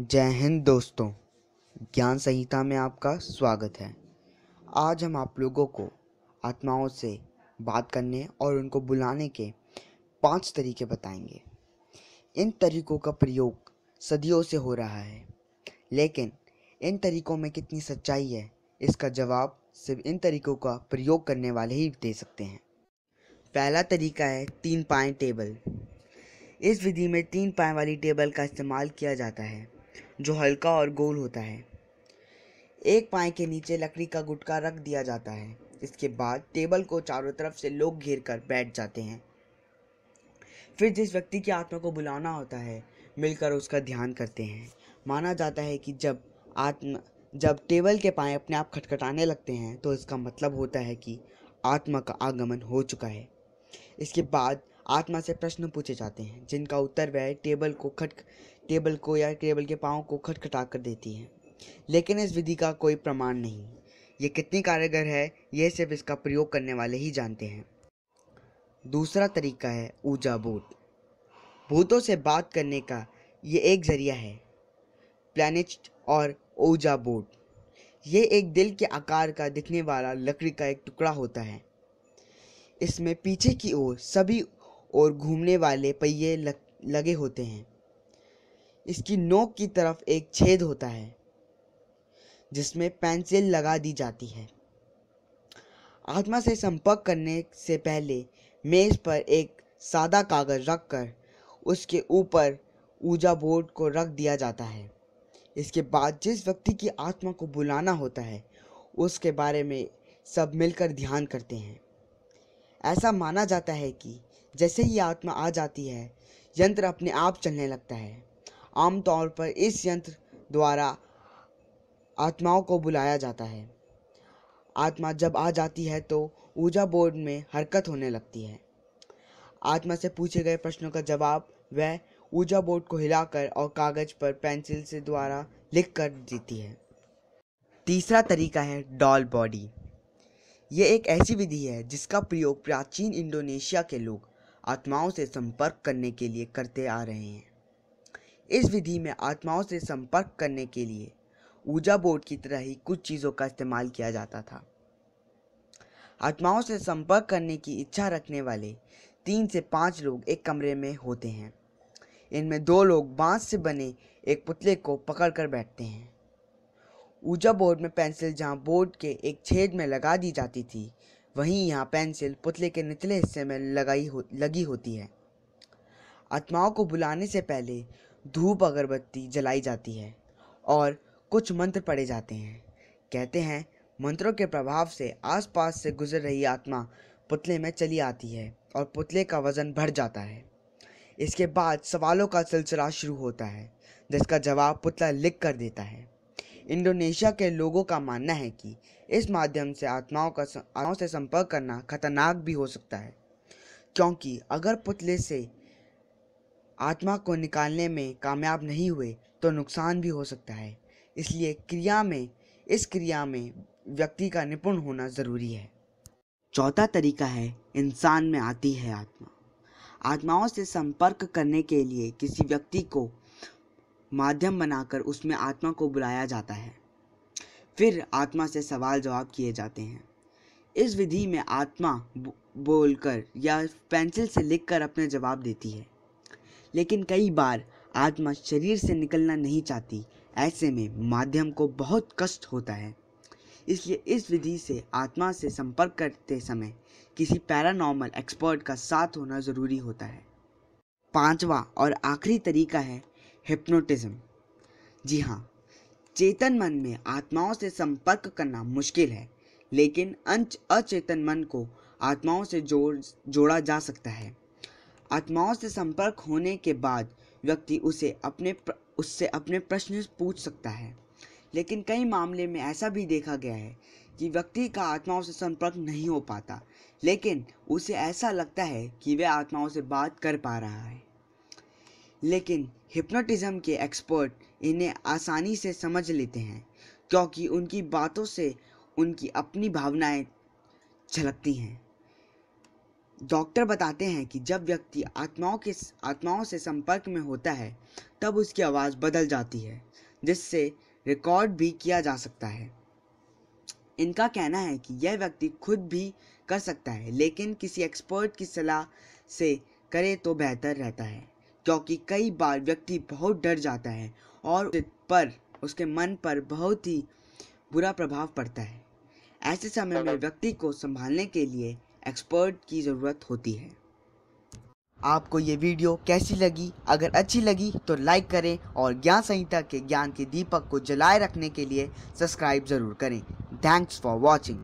जय हिंद दोस्तों ज्ञान संहिता में आपका स्वागत है आज हम आप लोगों को आत्माओं से बात करने और उनको बुलाने के पांच तरीके बताएंगे इन तरीकों का प्रयोग सदियों से हो रहा है लेकिन इन तरीकों में कितनी सच्चाई है इसका जवाब सिर्फ इन तरीकों का प्रयोग करने वाले ही दे सकते हैं पहला तरीका है तीन पाएँ टेबल इस विधि में तीन पाए वाली टेबल का इस्तेमाल किया जाता है जो हल्का और गोल होता है एक पाए के नीचे लकड़ी का गुटका रख दिया जाता है इसके बाद टेबल को चारों तरफ से लोग घेर कर बैठ जाते हैं फिर जिस व्यक्ति की आत्मा को बुलाना होता है मिलकर उसका ध्यान करते हैं माना जाता है कि जब आत्मा जब टेबल के पाए अपने आप खटखटाने लगते हैं तो इसका मतलब होता है कि आत्मा का आगमन हो चुका है इसके बाद आत्मा से प्रश्न पूछे जाते हैं जिनका उत्तर वह टेबल को खट टेबल को या टेबल के पाँव को खटखटा कर देती है लेकिन इस विधि का कोई प्रमाण नहीं ये कितनी कारगर है यह सिर्फ इसका प्रयोग करने वाले ही जानते हैं दूसरा तरीका है ऊर्जा भूत भूतों से बात करने का ये एक जरिया है प्लानिस्ट और ऊर्जा बोट ये एक दिल के आकार का दिखने वाला लकड़ी का एक टुकड़ा होता है इसमें पीछे की ओर सभी और घूमने वाले पहिए लगे होते हैं इसकी नोक की तरफ एक छेद होता है जिसमें पेंसिल लगा दी जाती है आत्मा से संपर्क करने से पहले मेज पर एक सादा कागज रखकर उसके ऊपर ऊर्जा बोर्ड को रख दिया जाता है इसके बाद जिस व्यक्ति की आत्मा को बुलाना होता है उसके बारे में सब मिलकर ध्यान करते हैं ऐसा माना जाता है कि जैसे ही आत्मा आ जाती है यंत्र अपने आप चलने लगता है आमतौर पर इस यंत्र द्वारा आत्माओं को बुलाया जाता है आत्मा जब आ जाती है तो ऊर्जा बोर्ड में हरकत होने लगती है आत्मा से पूछे गए प्रश्नों का जवाब वह ऊर्जा बोर्ड को हिलाकर और कागज पर पेंसिल से द्वारा लिख कर देती है तीसरा तरीका है डॉल बॉडी ये एक ऐसी विधि है जिसका प्रयोग प्राचीन इंडोनेशिया के लोग आत्माओं से संपर्क करने के लिए करते आ रहे हैं इस विधि में आत्माओं से संपर्क करने के लिए ऊर्जा बोर्ड की तरह ही कुछ चीज़ों का इस्तेमाल किया जाता था आत्माओं से संपर्क करने की इच्छा रखने वाले तीन से पाँच लोग एक कमरे में होते हैं इनमें दो लोग बांस से बने एक पुतले को पकड़ कर बैठते हैं ऊर्जा बोर्ड में पेंसिल जहाँ बोर्ड के एक छेद में लगा दी जाती थी वहीं यहाँ पेंसिल पुतले के निचले हिस्से में लगाई हो लगी होती है आत्माओं को बुलाने से पहले धूप अगरबत्ती जलाई जाती है और कुछ मंत्र पढ़े जाते हैं कहते हैं मंत्रों के प्रभाव से आसपास से गुजर रही आत्मा पुतले में चली आती है और पुतले का वज़न बढ़ जाता है इसके बाद सवालों का सिलसिला शुरू होता है जिसका जवाब पुतला लिख कर देता है इंडोनेशिया के लोगों का मानना है कि इस माध्यम से आत्माओं का आत्माओं से संपर्क करना खतरनाक भी हो सकता है क्योंकि अगर पुतले से आत्मा को निकालने में कामयाब नहीं हुए तो नुकसान भी हो सकता है इसलिए क्रिया में इस क्रिया में व्यक्ति का निपुण होना ज़रूरी है चौथा तरीका है इंसान में आती है आत्मा आत्माओं से संपर्क करने के लिए किसी व्यक्ति को माध्यम बनाकर उसमें आत्मा को बुलाया जाता है फिर आत्मा से सवाल जवाब किए जाते हैं इस विधि में आत्मा बोलकर या पेंसिल से लिखकर अपने जवाब देती है लेकिन कई बार आत्मा शरीर से निकलना नहीं चाहती ऐसे में माध्यम को बहुत कष्ट होता है इसलिए इस विधि से आत्मा से संपर्क करते समय किसी पैरानॉर्मल एक्सपर्ट का साथ होना ज़रूरी होता है पांचवा और आखिरी तरीका है हिप्नोटिज्म जी हाँ चेतन मन में आत्माओं से संपर्क करना मुश्किल है लेकिन अंश अचेतन मन को आत्माओं से जोड़ जोड़ा जा सकता है आत्माओं से संपर्क होने के बाद व्यक्ति उसे अपने उससे अपने प्रश्न पूछ सकता है लेकिन कई मामले में ऐसा भी देखा गया है कि व्यक्ति का आत्माओं से संपर्क नहीं हो पाता लेकिन उसे ऐसा लगता है कि वह आत्माओं से बात कर पा रहा है लेकिन हिप्नोटिज्म के एक्सपर्ट इन्हें आसानी से समझ लेते हैं क्योंकि उनकी बातों से उनकी अपनी भावनाएं झलकती हैं डॉक्टर बताते हैं कि जब व्यक्ति आत्माओं के आत्माओं से संपर्क में होता है तब उसकी आवाज़ बदल जाती है जिससे रिकॉर्ड भी किया जा सकता है इनका कहना है कि यह व्यक्ति खुद भी कर सकता है लेकिन किसी एक्सपर्ट की सलाह से करे तो बेहतर रहता है क्योंकि कई बार व्यक्ति बहुत डर जाता है और पर उसके मन पर बहुत ही बुरा प्रभाव पड़ता है ऐसे समय में व्यक्ति को संभालने के लिए एक्सपर्ट की ज़रूरत होती है आपको ये वीडियो कैसी लगी अगर अच्छी लगी तो लाइक करें और ज्ञान संहिता के ज्ञान के दीपक को जलाए रखने के लिए सब्सक्राइब ज़रूर करें थैंक्स फॉर वॉचिंग